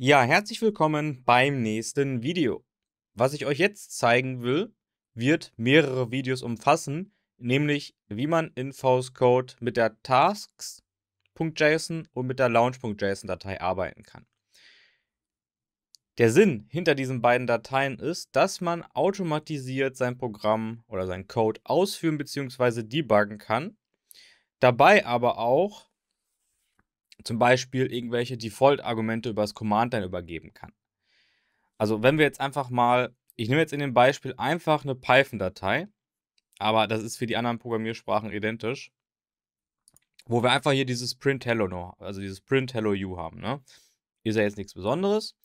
Ja, herzlich willkommen beim nächsten Video. Was ich euch jetzt zeigen will, wird mehrere Videos umfassen, nämlich wie man in VS Code mit der Tasks.json und mit der Launch.json-Datei arbeiten kann. Der Sinn hinter diesen beiden Dateien ist, dass man automatisiert sein Programm oder sein Code ausführen bzw. debuggen kann, dabei aber auch zum Beispiel irgendwelche Default-Argumente über das Command dann übergeben kann. Also wenn wir jetzt einfach mal, ich nehme jetzt in dem Beispiel einfach eine Python-Datei, aber das ist für die anderen Programmiersprachen identisch, wo wir einfach hier dieses Print Hello, no, also dieses Print Hello You haben. Ne? Ist ja jetzt nichts Besonderes.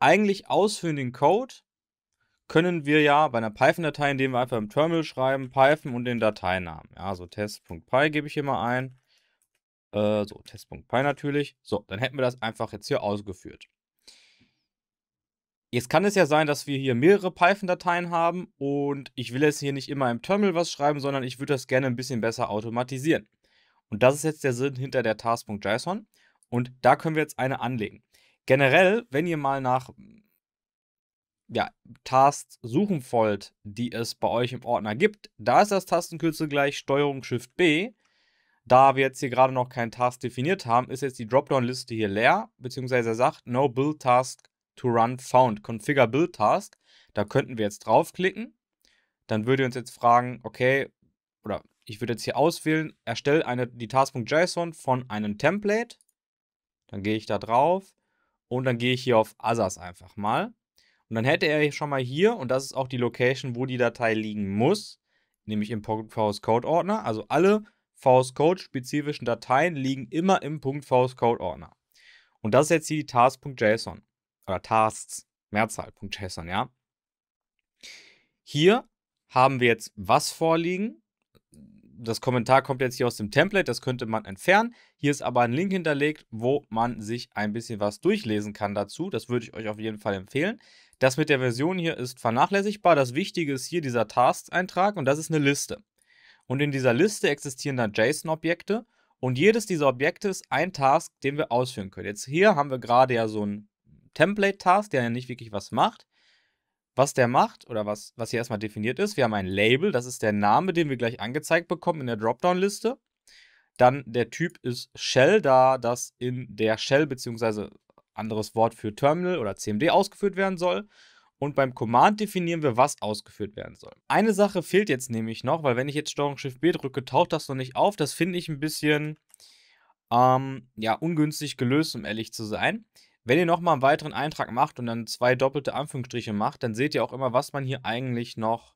Eigentlich ausführen den Code können wir ja bei einer Python-Datei, indem wir einfach im Terminal schreiben, Python und den Dateinamen. Ja, also test.py gebe ich hier mal ein äh, so, Test.py natürlich. So, dann hätten wir das einfach jetzt hier ausgeführt. Jetzt kann es ja sein, dass wir hier mehrere Python-Dateien haben und ich will jetzt hier nicht immer im Terminal was schreiben, sondern ich würde das gerne ein bisschen besser automatisieren. Und das ist jetzt der Sinn hinter der Task.json und da können wir jetzt eine anlegen. Generell, wenn ihr mal nach ja, Tasks suchen wollt, die es bei euch im Ordner gibt, da ist das Tastenkürzel gleich strg Shift B da wir jetzt hier gerade noch keinen Task definiert haben, ist jetzt die Dropdown-Liste hier leer, beziehungsweise er sagt No Build Task to Run Found, Configure Build Task. Da könnten wir jetzt draufklicken. Dann würde uns jetzt fragen, okay, oder ich würde jetzt hier auswählen, erstelle eine, die Task.json von einem Template. Dann gehe ich da drauf und dann gehe ich hier auf Others einfach mal. Und dann hätte er schon mal hier, und das ist auch die Location, wo die Datei liegen muss, nämlich im Pocket Code Ordner. Also alle VS-Code-spezifischen Dateien liegen immer im Punkt .vscode-Ordner. Und das ist jetzt hier die tasks.json oder tasks, Mehrzahl.json, ja. Hier haben wir jetzt was vorliegen. Das Kommentar kommt jetzt hier aus dem Template, das könnte man entfernen. Hier ist aber ein Link hinterlegt, wo man sich ein bisschen was durchlesen kann dazu. Das würde ich euch auf jeden Fall empfehlen. Das mit der Version hier ist vernachlässigbar. Das Wichtige ist hier dieser Tasks-Eintrag und das ist eine Liste. Und in dieser Liste existieren dann JSON-Objekte. Und jedes dieser Objekte ist ein Task, den wir ausführen können. Jetzt hier haben wir gerade ja so einen Template-Task, der ja nicht wirklich was macht. Was der macht oder was, was hier erstmal definiert ist, wir haben ein Label, das ist der Name, den wir gleich angezeigt bekommen in der Dropdown-Liste. Dann der Typ ist Shell, da das in der Shell bzw. anderes Wort für Terminal oder CMD ausgeführt werden soll und beim Command definieren wir, was ausgeführt werden soll. Eine Sache fehlt jetzt nämlich noch, weil wenn ich jetzt STRG Shift B drücke, taucht das noch nicht auf. Das finde ich ein bisschen ähm, ja, ungünstig gelöst, um ehrlich zu sein. Wenn ihr nochmal einen weiteren Eintrag macht und dann zwei doppelte Anführungsstriche macht, dann seht ihr auch immer, was man hier eigentlich noch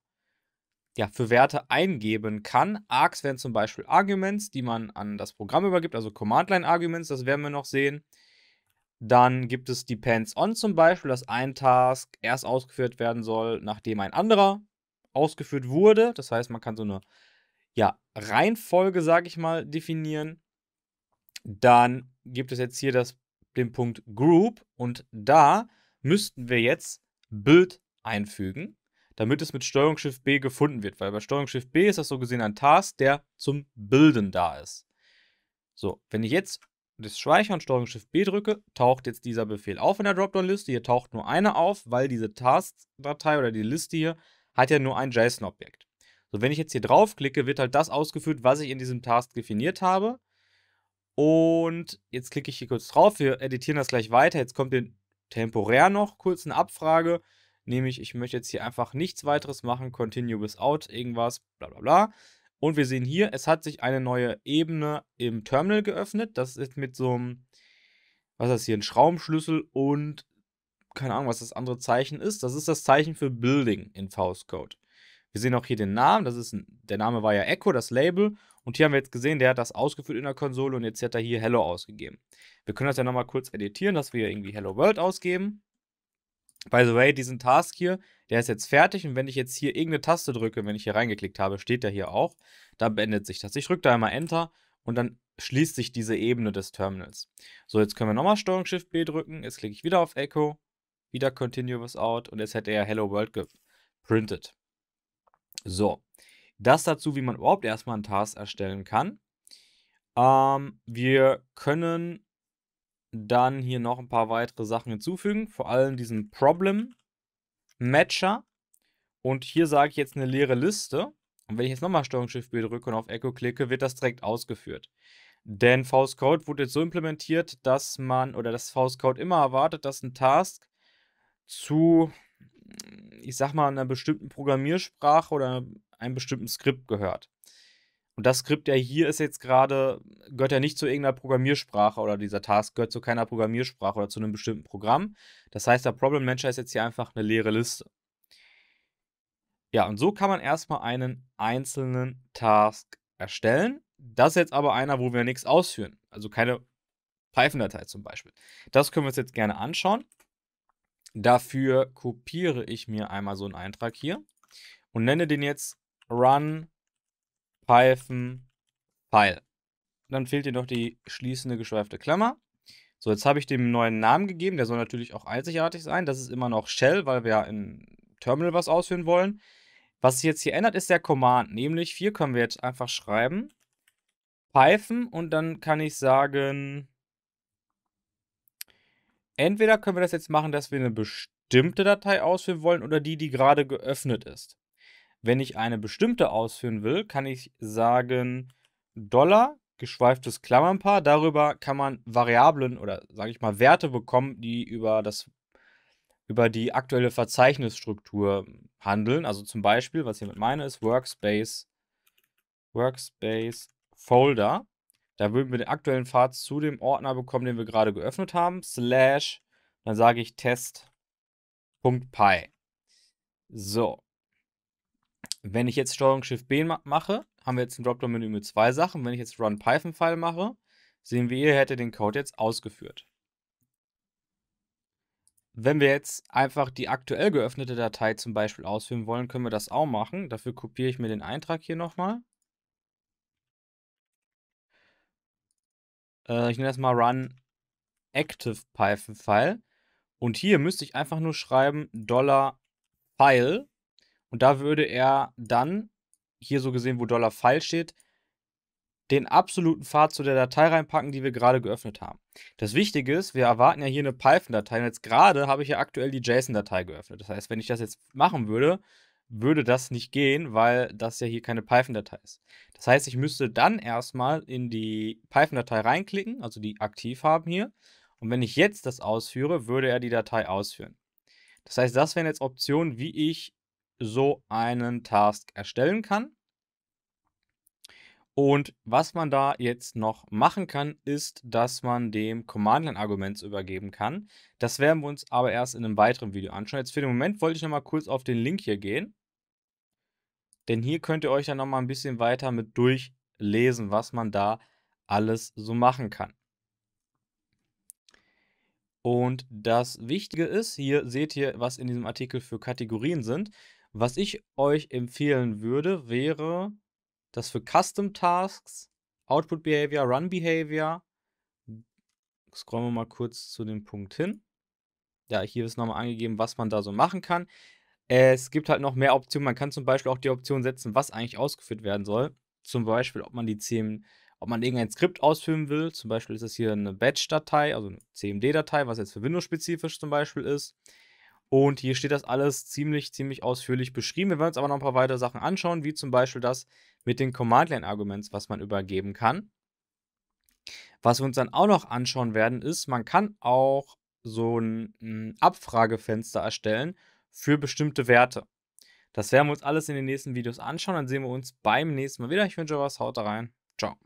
ja, für Werte eingeben kann. Args wären zum Beispiel Arguments, die man an das Programm übergibt, also Command-Line-Arguments, das werden wir noch sehen. Dann gibt es Depends on zum Beispiel, dass ein Task erst ausgeführt werden soll, nachdem ein anderer ausgeführt wurde. Das heißt, man kann so eine ja, Reihenfolge, sage ich mal, definieren. Dann gibt es jetzt hier das, den Punkt Group und da müssten wir jetzt Bild einfügen, damit es mit Steuerung Shift B gefunden wird, weil bei Steuerung Shift B ist das so gesehen ein Task, der zum Bilden da ist. So, wenn ich jetzt das Schweichern Steuerung Shift B drücke, taucht jetzt dieser Befehl auf in der Dropdown-Liste. Hier taucht nur einer auf, weil diese Task-Datei oder die Liste hier hat ja nur ein JSON-Objekt. So, wenn ich jetzt hier draufklicke, wird halt das ausgeführt, was ich in diesem Task definiert habe. Und jetzt klicke ich hier kurz drauf. Wir editieren das gleich weiter. Jetzt kommt den temporär noch kurz eine Abfrage. Nämlich, ich möchte jetzt hier einfach nichts weiteres machen. Continue without irgendwas, bla bla bla. Und wir sehen hier, es hat sich eine neue Ebene im Terminal geöffnet. Das ist mit so einem, was ist das hier, ein Schraubenschlüssel und keine Ahnung, was das andere Zeichen ist. Das ist das Zeichen für Building in VS Code. Wir sehen auch hier den Namen. Das ist ein, der Name war ja Echo, das Label. Und hier haben wir jetzt gesehen, der hat das ausgeführt in der Konsole und jetzt hat er hier Hello ausgegeben. Wir können das ja nochmal kurz editieren, dass wir irgendwie Hello World ausgeben by the way, diesen Task hier, der ist jetzt fertig und wenn ich jetzt hier irgendeine Taste drücke, wenn ich hier reingeklickt habe, steht der hier auch, da beendet sich das. Ich drücke da einmal Enter und dann schließt sich diese Ebene des Terminals. So, jetzt können wir nochmal Steuerung Shift B drücken, jetzt klicke ich wieder auf Echo, wieder Continuous Out und jetzt hätte er Hello World geprintet. So, das dazu, wie man überhaupt erstmal einen Task erstellen kann. Ähm, wir können dann hier noch ein paar weitere Sachen hinzufügen, vor allem diesen Problem Matcher. Und hier sage ich jetzt eine leere Liste. Und wenn ich jetzt nochmal Steuerung Shift B drücke und auf Echo klicke, wird das direkt ausgeführt. Denn VS Code wurde jetzt so implementiert, dass man oder dass VS Code immer erwartet, dass ein Task zu, ich sag mal, einer bestimmten Programmiersprache oder einem bestimmten Skript gehört. Und das Skript ja hier ist jetzt gerade, gehört ja nicht zu irgendeiner Programmiersprache oder dieser Task gehört zu keiner Programmiersprache oder zu einem bestimmten Programm. Das heißt, der Problem Manager ist jetzt hier einfach eine leere Liste. Ja, und so kann man erstmal einen einzelnen Task erstellen. Das ist jetzt aber einer, wo wir nichts ausführen. Also keine Python-Datei zum Beispiel. Das können wir uns jetzt gerne anschauen. Dafür kopiere ich mir einmal so einen Eintrag hier und nenne den jetzt run Python File. Dann fehlt dir noch die schließende geschweifte Klammer. So, jetzt habe ich dem neuen Namen gegeben. Der soll natürlich auch einzigartig sein. Das ist immer noch Shell, weil wir ja im Terminal was ausführen wollen. Was sich jetzt hier ändert, ist der Command. Nämlich hier können wir jetzt einfach schreiben Python und dann kann ich sagen, entweder können wir das jetzt machen, dass wir eine bestimmte Datei ausführen wollen oder die, die gerade geöffnet ist. Wenn ich eine bestimmte ausführen will, kann ich sagen Dollar, geschweiftes Klammernpaar. Darüber kann man Variablen oder sage ich mal Werte bekommen, die über das über die aktuelle Verzeichnisstruktur handeln. Also zum Beispiel, was ich mit meine, ist Workspace, Workspace Folder. Da würden wir den aktuellen Pfad zu dem Ordner bekommen, den wir gerade geöffnet haben. Slash, dann sage ich test.py. So, wenn ich jetzt Steuerung Shift B mache, haben wir jetzt ein Dropdown-Menü mit zwei Sachen. Wenn ich jetzt Run Python-File mache, sehen wir, er hätte den Code jetzt ausgeführt. Wenn wir jetzt einfach die aktuell geöffnete Datei zum Beispiel ausführen wollen, können wir das auch machen. Dafür kopiere ich mir den Eintrag hier nochmal. Äh, ich nenne das mal Run Active Python File. Und hier müsste ich einfach nur schreiben $File und da würde er dann, hier so gesehen, wo Dollar $File steht, den absoluten Pfad zu der Datei reinpacken, die wir gerade geöffnet haben. Das Wichtige ist, wir erwarten ja hier eine Python-Datei und jetzt gerade habe ich ja aktuell die JSON-Datei geöffnet. Das heißt, wenn ich das jetzt machen würde, würde das nicht gehen, weil das ja hier keine Python-Datei ist. Das heißt, ich müsste dann erstmal in die Python-Datei reinklicken, also die aktiv haben hier. Und wenn ich jetzt das ausführe, würde er die Datei ausführen. Das heißt, das wären jetzt Optionen, wie ich so einen Task erstellen kann. Und was man da jetzt noch machen kann, ist, dass man dem Command-Line-Arguments übergeben kann. Das werden wir uns aber erst in einem weiteren Video anschauen. Jetzt für den Moment wollte ich nochmal kurz auf den Link hier gehen. Denn hier könnt ihr euch dann nochmal ein bisschen weiter mit durchlesen, was man da alles so machen kann. Und das Wichtige ist, hier seht ihr, was in diesem Artikel für Kategorien sind. Was ich euch empfehlen würde, wäre, dass für Custom Tasks, Output Behavior, Run Behavior, scrollen wir mal kurz zu dem Punkt hin. Ja, hier ist nochmal angegeben, was man da so machen kann. Es gibt halt noch mehr Optionen. Man kann zum Beispiel auch die Option setzen, was eigentlich ausgeführt werden soll. Zum Beispiel, ob man die CM, ob man irgendein Skript ausführen will. Zum Beispiel ist das hier eine Batch-Datei, also eine CMD-Datei, was jetzt für Windows-spezifisch zum Beispiel ist. Und hier steht das alles ziemlich, ziemlich ausführlich beschrieben. Wir werden uns aber noch ein paar weitere Sachen anschauen, wie zum Beispiel das mit den Command-Line-Arguments, was man übergeben kann. Was wir uns dann auch noch anschauen werden, ist, man kann auch so ein Abfragefenster erstellen für bestimmte Werte. Das werden wir uns alles in den nächsten Videos anschauen. Dann sehen wir uns beim nächsten Mal wieder. Ich wünsche euch was. Haut rein. Ciao.